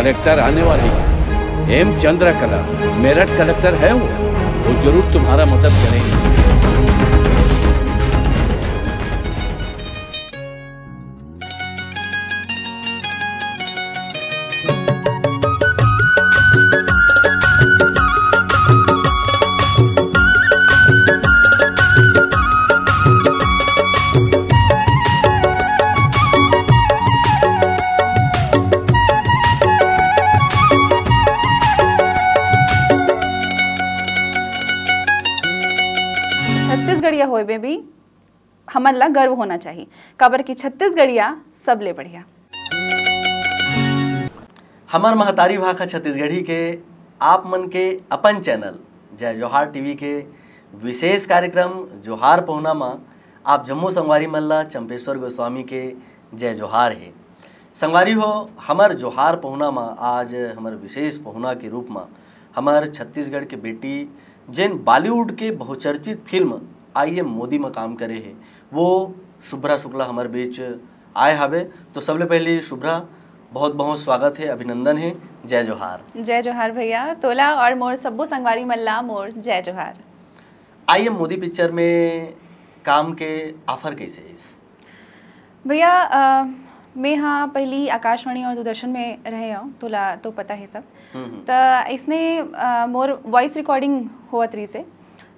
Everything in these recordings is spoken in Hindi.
कलेक्टर आने वाली है एम चंद्रकला मेरठ कलेक्टर है वो वो जरूर तुम्हारा मदद करेंगे ला गर्व होना चाहिए काबर की छत्तीसगढ़िया सबले बढ़िया हमार महतारी भाखा छत्तीसगढ़ी के आप मन के अपन चैनल जय जोहार टीवी के विशेष कार्यक्रम जोहार पहुना मा आप जम्मू संगवारी मल्ला चंपेश्वर गोस्वामी के जय जोहार है संगवारी हो हमार जोहार पहुना मा आज हमार विशेष पहुना के रूप मा हमार छत्तीसगढ़ के बेटी जिन बॉलीवुड के बहुचर्चित फिल्म आई एम मोदी में काम करे है वो शुभ्रा शुक्ला हमारे बीच आए हवे तो सबसे पहले शुभ्रा बहुत बहुत स्वागत है अभिनंदन है जय जोहार जय जोहार भैया तोला और मोर सब्बो संगवारी मल्ला मोर जय जोहार आई एम मोदी पिक्चर में काम के ऑफर कैसे है भैया मैं हाँ पहली आकाशवाणी और दूरदर्शन में रहे हूँ तोला तो पता है सब तो इसने आ, मोर वॉइस रिकॉर्डिंग हुआ तरी से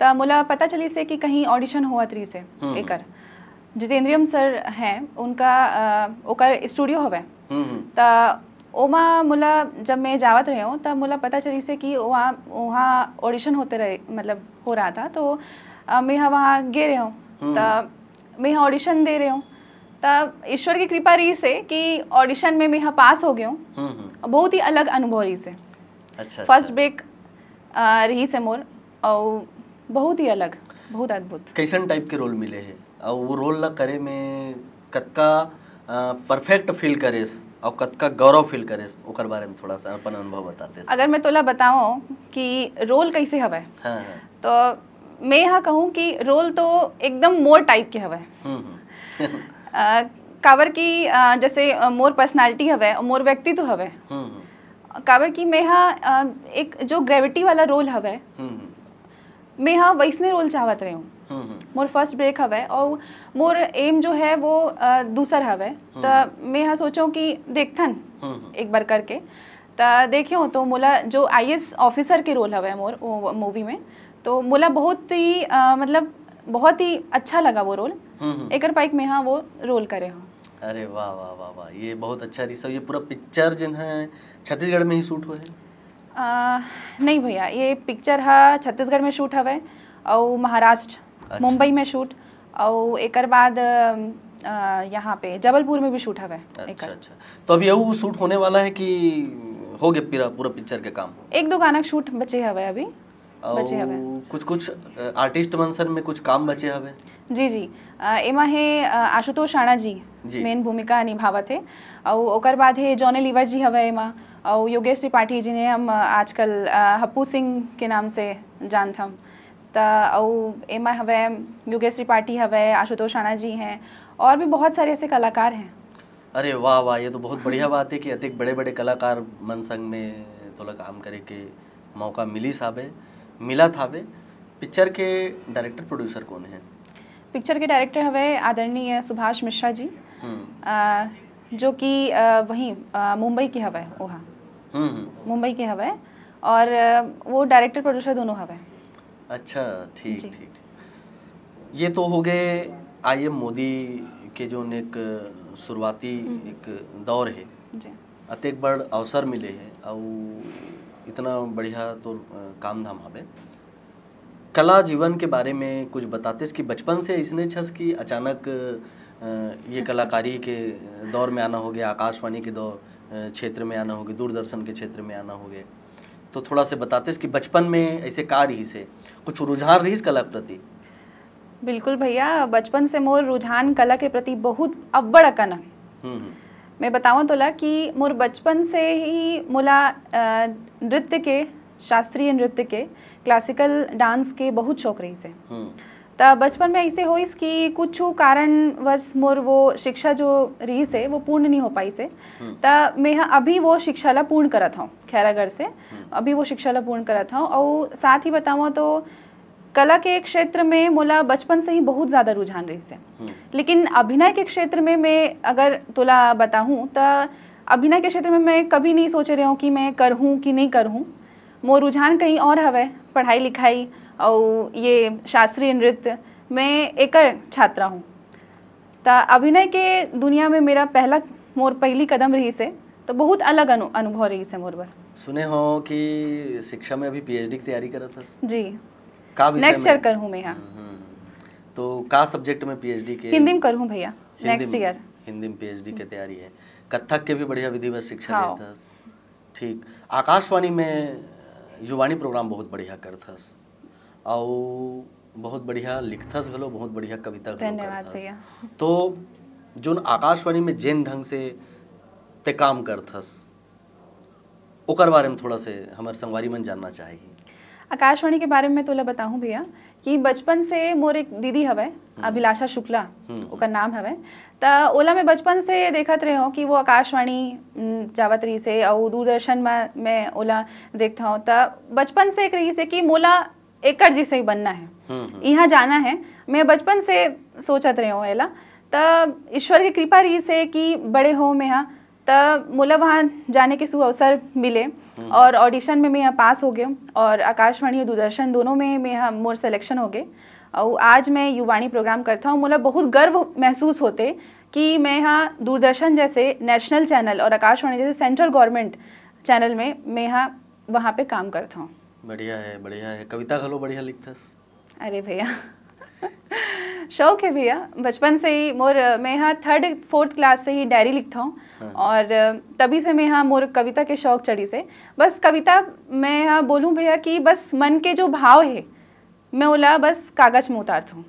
तो मुला पता चली से कि कहीं ऑडिशन हुआ थ्री से एकर हम्म। जितेंद्रियम सर हैं उनका ओकर स्टूडियो हवे तो ओमा मुला जब मैं जावत रहे हूँ तब मुला पता चली से कि वहाँ वहाँ ऑडिशन होते रहे मतलब हो रहा था तो मैं वहाँ गे रहे हूँ हम्म। तब मैं ऑडिशन दे रही हूँ तब ईश्वर की कृपा रही से कि ऑडिशन में मैं पास हो गई हूँ हम्म, बहुत ही अलग अनुभव रही से अच्छा, फर्स्ट अच्छा। ब्रेक रही से मोर और बहुत ही अलग बहुत अद्भुत कैसन टाइप के रोल मिले हैं और वो रोल ला करे में कतका परफेक्ट फील करेस और कतका गौरव फील करेस ओकर बारे में थोड़ा सा अपन अनुभव बताते अगर मैं तोला बताऊं कि रोल कैसे हवा है हाँ, हाँ. तो मैं यहाँ कहूँ कि रोल तो एकदम मोर टाइप के हवा काबर कावर की जैसे मोर पर्सनालिटी हवे मोर व्यक्तित्व हवे कावर हम्म, हम्म। की मैं यहाँ एक जो ग्रेविटी वाला रोल हवे हम्म, मैं हाँ वैसने रोल चाहत रही हूँ हम्म, हम्म। मोर फर्स्ट ब्रेक हवे और मोर एम जो है वो दूसर हवे हम्म, तो मैं हाँ सोचो कि देखथन एक बार करके तो देखियो तो मोला जो आई ऑफिसर के रोल हवे मोर मूवी में तो मोला बहुत ही मतलब बहुत ही अच्छा लगा वो रोल एक पाइक में हाँ वो रोल करे हाँ अरे वाह वाह वाह वाह ये बहुत अच्छा रिसर्व ये पूरा पिक्चर जिन है छत्तीसगढ़ में ही शूट हुआ है नहीं भैया ये पिक्चर हा छत्तीसगढ़ में शूट हवे और महाराष्ट्र अच्छा। मुंबई में शूट और एक बाद यहाँ पे जबलपुर में भी शूट हवे अच्छा, अच्छा तो अभी यू शूट होने वाला है कि हो गया पूरा पूरा पिक्चर के काम एक दो गाना शूट बचे हवे अभी बचे हवे कुछ कुछ आर्टिस्ट मंसर में कुछ काम बचे हवे जी जी एमा है आशुतोष राणा जी, जी। मेन भूमिका निभावत है और ओकर बाद है जॉनी लीवर जी हवे एमा और योगेश त्रिपाठी जी ने हम आजकल हप्पू सिंह के नाम से जानता हम तो और एमा हवे योगेश त्रिपाठी हवे आशुतोष राणा जी हैं और भी बहुत सारे ऐसे कलाकार हैं अरे वाह वाह ये तो बहुत बढ़िया बात है कि अतिक बड़े बड़े कलाकार मन संग में तोला काम करे के मौका मिली साबे मिला था वे पिक्चर के डायरेक्टर प्रोड्यूसर कौन है पिक्चर के डायरेक्टर हवे आदरणीय सुभाष मिश्रा जी आ, हम्म। जो कि वहीं मुंबई की हवे वहाँ हम्म। मुंबई के हवा है और वो डायरेक्टर प्रोड्यूसर दोनों हवा है अच्छा ठीक ठीक ये तो हो गए आई एम मोदी के जो एक शुरुआती हम्म। एक दौर है अतेक बड़ अवसर मिले है और इतना बढ़िया तो काम धाम हवे कला जीवन के बारे में कुछ बताते कि बचपन से इसने छस कि अचानक ये कलाकारी के दौर में आना हो गया आकाशवाणी के दौर क्षेत्र में आना होगा दूरदर्शन के क्षेत्र में आना होगा तो थोड़ा से बताते इसकी बचपन में ऐसे का रही से कुछ रुझान रही कला प्रति बिल्कुल भैया बचपन से मोर रुझान कला के प्रति बहुत अब्बड़ अकन हम्म, हम्म। मैं बताऊँ तो ला कि मोर बचपन से ही मोला नृत्य के शास्त्रीय नृत्य के क्लासिकल डांस के बहुत शौक रही से हम्म। त बचपन में ऐसे हो कि कुछ कारणवश मोर वो शिक्षा जो रही से वो पूर्ण नहीं हो पाई से तो मैं अभी वो शिक्षा ला पूर्ण करत हूँ खैरागढ़ से हम्म। अभी वो शिक्षा ला पूर्ण करत हूँ और साथ ही बताऊँ तो कला के क्षेत्र में मोला बचपन से ही बहुत ज़्यादा रुझान रही से हम्म। लेकिन अभिनय के क्षेत्र में मैं अगर तोला बताऊँ तो अभिनय के क्षेत्र में मैं कभी नहीं सोच रही हूँ कि मैं करूँ कि नहीं करूँ मोर रुझान कहीं और हवे पढ़ाई लिखाई और ये शास्त्रीय नृत्य मैं एक छात्रा हूँ तो अभिनय के दुनिया में मेरा पहला मोर पहली कदम रही से तो बहुत अलग अनु, अनुभव रही से मोर पर सुने हो कि शिक्षा में अभी पीएचडी की तैयारी करा था जी का नेक्स्ट ईयर कर हूँ मैं यहाँ हम्म। तो का सब्जेक्ट में पीएचडी के हिंदी में करूँ भैया नेक्स्ट ईयर हिंदी में पीएचडी की तैयारी है कथक के भी बढ़िया विधिवत शिक्षा हाँ। ठीक आकाशवाणी में युवाणी प्रोग्राम बहुत बढ़िया करथस आओ बहुत बढ़िया लिखथस घलो बहुत बढ़िया कविता धन्यवाद भैया तो जो आकाशवाणी में जैन ढंग से ते काम करथस ओकर बारे में थोड़ा से हमारे संगवारी मन जानना चाहिए आकाशवाणी के बारे में तोला बताऊं भैया कि बचपन से मोर एक दीदी हवे हम्म। अभिलाषा शुक्ला उनका हम्म। नाम हवे तो ओला में बचपन से देखत रहे हो कि वो आकाशवाणी जावत रही से और दूरदर्शन में मैं ओला देखता हूँ तो बचपन से एक रही से कि मोला एकड़ जी से ही बनना है हम्म, हम्म। यहाँ जाना है मैं बचपन से सोचत रही हूँ एला तो ईश्वर की कृपा रही से कि बड़े हो मैं यहाँ तब मोला वहाँ जाने के सु अवसर मिले हम्म। और ऑडिशन में मैं यहाँ पास हो गए और आकाशवाणी और दूरदर्शन दोनों में मैं यहाँ मोर सेलेक्शन हो गए और आज मैं युवाणी प्रोग्राम करता हूँ मोला बहुत गर्व महसूस होते कि मैं यहाँ दूरदर्शन जैसे नेशनल चैनल और आकाशवाणी जैसे सेंट्रल गवर्नमेंट चैनल में मैं यहाँ वहाँ पे काम करता हूँ बढ़िया है बढ़िया है कविता घलो बढ़िया लिखतस अरे भैया शौक है भैया बचपन से ही मोर मैं यहाँ थर्ड फोर्थ क्लास से ही डायरी लिखता हूँ हाँ। और तभी से मैं यहाँ मोर कविता के शौक चढ़ी से बस कविता मैं यहाँ बोलूँ भैया कि बस मन के जो भाव है मैं ओला बस कागज में उतारता हूँ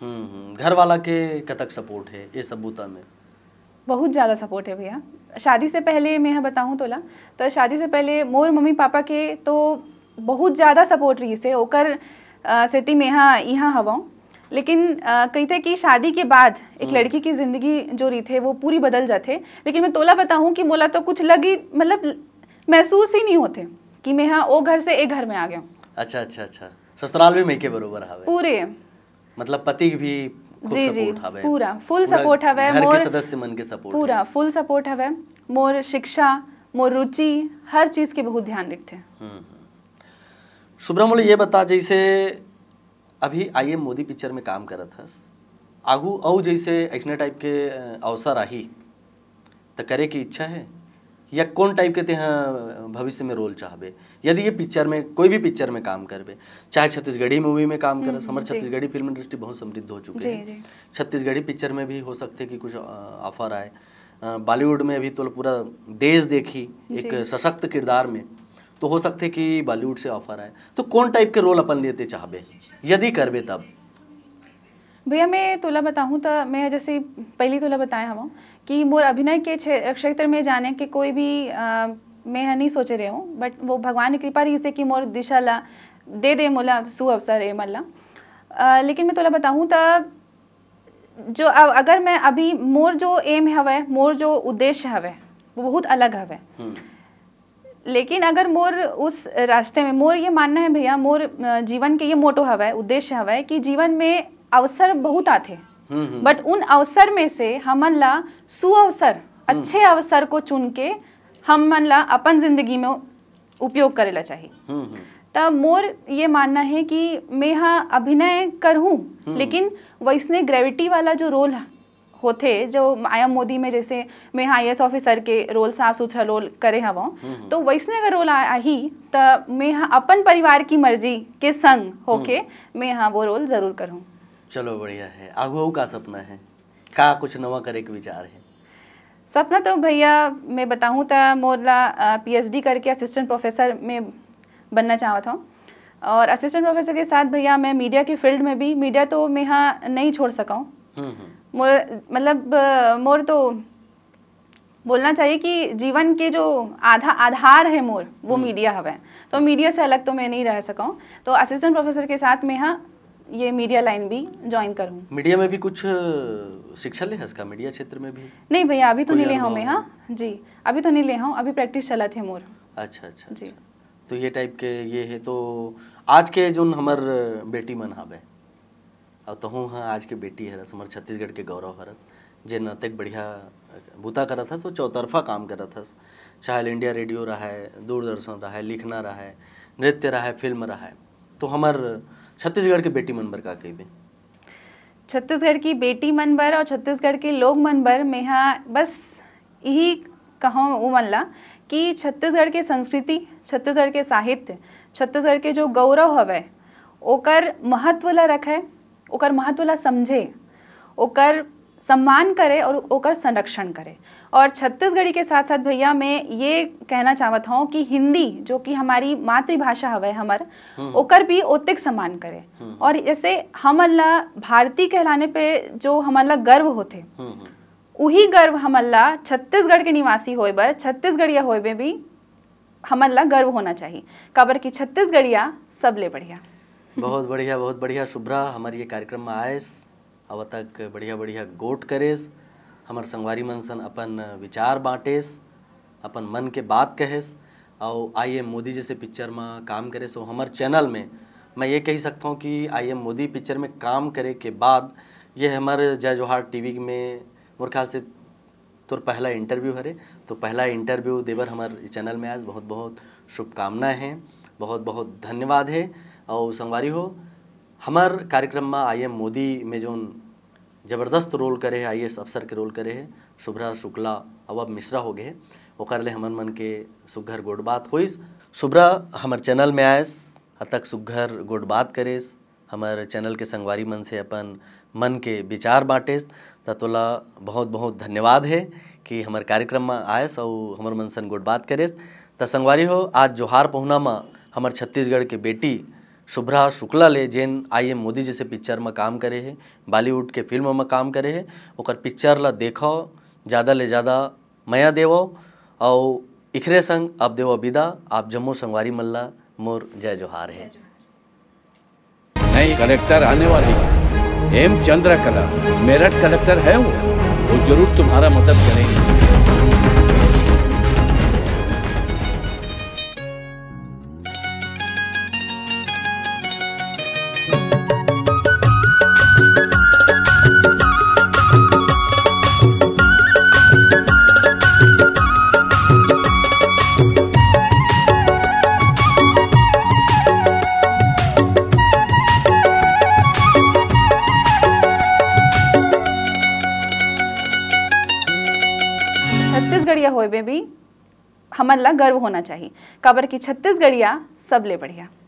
हम्म, हम्म। घर वाला के कतक सपोर्ट है ये सबूता में बहुत ज़्यादा सपोर्ट है भैया शादी से पहले मैं यहाँ बताऊँ तोला तो शादी से पहले मोर मम्मी पापा के तो बहुत ज़्यादा सपोर्ट रही से ओकर सेती में हाँ यहाँ हवा लेकिन कही थे कि शादी के बाद एक हम्म। लड़की की ज़िंदगी जो रही थे वो पूरी बदल जाते लेकिन मैं तोला बताऊँ कि मोला तो कुछ लगी मतलब महसूस ही नहीं होते कि मैं हाँ वो घर से एक घर में आ गया अच्छा अच्छा अच्छा ससुराल भी मेके बरोबर हावे पूरे मतलब पति भी जी जी पूरा फुल सपोर्ट हवे मोर सदस्य मन के सपोर्ट पूरा फुल सपोर्ट हवे मोर शिक्षा मोर रुचि हर चीज़ के बहुत ध्यान रखते हैं हम्म, हम्म। सुब्रमण्य ये बता जैसे अभी आई एम मोदी पिक्चर में काम करत हस आगू और जैसे ऐसने टाइप के अवसर आही तो करे की इच्छा है या कौन टाइप के तेह हाँ, भविष्य में रोल चाहबे यदि ये पिक्चर में कोई भी पिक्चर में काम करबे चाहे छत्तीसगढ़ी मूवी में काम करस हमारे हम्म, छत्तीसगढ़ी फिल्म इंडस्ट्री बहुत समृद्ध हो चुकी है छत्तीसगढ़ी पिक्चर में भी हो सकते कि कुछ ऑफर आए बॉलीवुड में भी तो पूरा देश देखी एक सशक्त किरदार में तो हो सकते कि बॉलीवुड से ऑफर आए तो कौन टाइप के रोल अपन लेते चाहबे यदि करबे तब भैया मैं तोला बताऊँ तो मैं जैसे पहली तोला बताया हम कि मोर अभिनय के क्षेत्र में जाने के कोई भी आ, मैं नहीं सोच रहे हूँ बट वो भगवान की कृपा रही से कि मोर दिशा ला दे दे मोला सु अवसर है मल्ला लेकिन मैं तोला बताऊँ तो जो अगर मैं अभी मोर जो एम हवे मोर जो उद्देश्य हवे वो बहुत अलग हवे हम्म। लेकिन अगर मोर उस रास्ते में मोर ये मानना है भैया मोर जीवन के ये मोटो हवा है उद्देश्य हवा है कि जीवन में अवसर बहुत आते हम्म, हम्म। बट उन अवसर में से हमन ला सुअवसर अच्छे हम्म। अवसर को चुन के हमन ला अपन जिंदगी में उपयोग करे ला चाहिए तब मोर ये मानना है कि मैं हाँ अभिनय करूँ लेकिन वैसने ग्रेविटी वाला जो रोल है होते जो आयम मोदी में जैसे मैं आई एस ऑफिसर के रोल साफ सुथरा रोल करे हवा हम्म, हम्म। तो वैसने अगर रोल आही तो मैं हाँ अपन परिवार की मर्जी के संग होके हम्म। मैं हाँ वो रोल जरूर करूँ चलो बढ़िया है आगू का सपना है का कुछ नवा करे के विचार है सपना तो भैया मैं बताऊँ तो मोरला पीएचडी करके असिस्टेंट प्रोफेसर में बनना चाहता हूँ और असिस्टेंट प्रोफेसर के साथ भैया मैं मीडिया के फील्ड में भी मीडिया तो मैं यहाँ नहीं छोड़ सका हूँ मतलब मोर तो बोलना चाहिए कि जीवन के जो आधा आधार है मोर वो हम्म। मीडिया हवा है तो मीडिया से अलग तो मैं नहीं रह सकाऊँ तो असिस्टेंट प्रोफेसर के साथ में हाँ ये मीडिया लाइन भी ज्वाइन करूँ मीडिया में भी कुछ शिक्षा ले इसका मीडिया क्षेत्र में भी नहीं भैया अभी तो नहीं ले हूँ मैं हाँ जी अभी तो नहीं ले हूँ अभी प्रैक्टिस चला थे मोर अच्छा अच्छा जी अच्छा। तो ये टाइप के ये है तो आज के जो हमार बेटी मन हाँ और तहु तो हाँ आज के बेटी हरस हमारे छत्तीसगढ़ के गौरव हरस जे नतेक बढ़िया बूता करा था वो चौतरफा काम करा था चाहे इंडिया रेडियो रहा है दूरदर्शन रहा है लिखना रहा है नृत्य रहा है फिल्म रहा है तो हमार छत्तीसगढ़ के बेटी मन बर का कहिबे छत्तीसगढ़ की बेटी मन और छत्तीसगढ़ के लोग मन में हाँ बस यही कहो उमन ला कि छत्तीसगढ़ के संस्कृति छत्तीसगढ़ के साहित्य छत्तीसगढ़ के जो गौरव हवे ओकर महत्व ला रखे ओकर महत्व ला समझे ओकर सम्मान करे और ओकर संरक्षण करे और छत्तीसगढ़ी के साथ साथ भैया मैं ये कहना चाहत हूँ कि हिंदी जो कि हमारी मातृभाषा हवे हमर हम्म। ओकर भी ओतिक सम्मान करे हम्म। और जैसे हम अल्लाह भारतीय कहलाने पे जो हम अल्लाह गर्व होते हम्म, उही गर्व हम अल्लाह छत्तीसगढ़ के निवासी होए बर छत्तीसगढ़िया होए में भी हम अल्लाह गर्व होना चाहिए काबर की छत्तीसगढ़िया सबले बढ़िया बहुत बढ़िया बहुत बढ़िया शुभ्रा हमारे ये कार्यक्रम में आयस अब तक बढ़िया बढ़िया गोट करेस हमार संगवारी मन सन अपन विचार बाँटेस अपन मन के बात कहेस और आई एम मोदी जैसे पिक्चर में काम करे सो हमारे चैनल में मैं ये कह सकता हूँ कि आई एम मोदी पिक्चर में काम करे के बाद ये हमारे जय जोहार टीवी में मोर ख्याल से तोर पहला इंटरव्यू हरे तो पहला इंटरव्यू देवर हमारे चैनल में आज बहुत बहुत शुभकामनाएं हैं बहुत बहुत धन्यवाद है और संगवारी हो हमार कार्यक्रम में आई एम मोदी में जो जबरदस्त रोल करे है आई एस अफसर के रोल करे है शुभ्रा शुक्ला अब मिश्रा हो गए है ओकर ले हमर मन के सुघर गोड बात होइस शुभ्रा हमार चैनल में आयस हतक सुघर गोड बात करेस हमार चैनल के संगवारी मन से अपन मन के विचार बाँटेस तोला तो बहुत बहुत धन्यवाद है कि हमार कार्यक्रम में आयस और हमार मन सन गोड बात करेस तो संगवारी हो आज जोहार पहुना में हमार छत्तीसगढ़ के बेटी शुभ्रा शुक्ला ले जेन आई एम मोदी जैसे पिक्चर में काम करे है बॉलीवुड के फिल्म में काम करे है और पिक्चर ला देखो ज़्यादा ले ज़्यादा मया देव और इखरे संग आप देव विदा आप जम्मू संगवारी मल्ला मोर जय जोहार है नहीं कलेक्टर आने वाली एम चंद्रा कला मेरठ कलेक्टर है वो वो जरूर तुम्हारा मदद करेंगे हुए भी हमला गर्व होना चाहिए काबर की छत्तीसगढ़िया सबले बढ़िया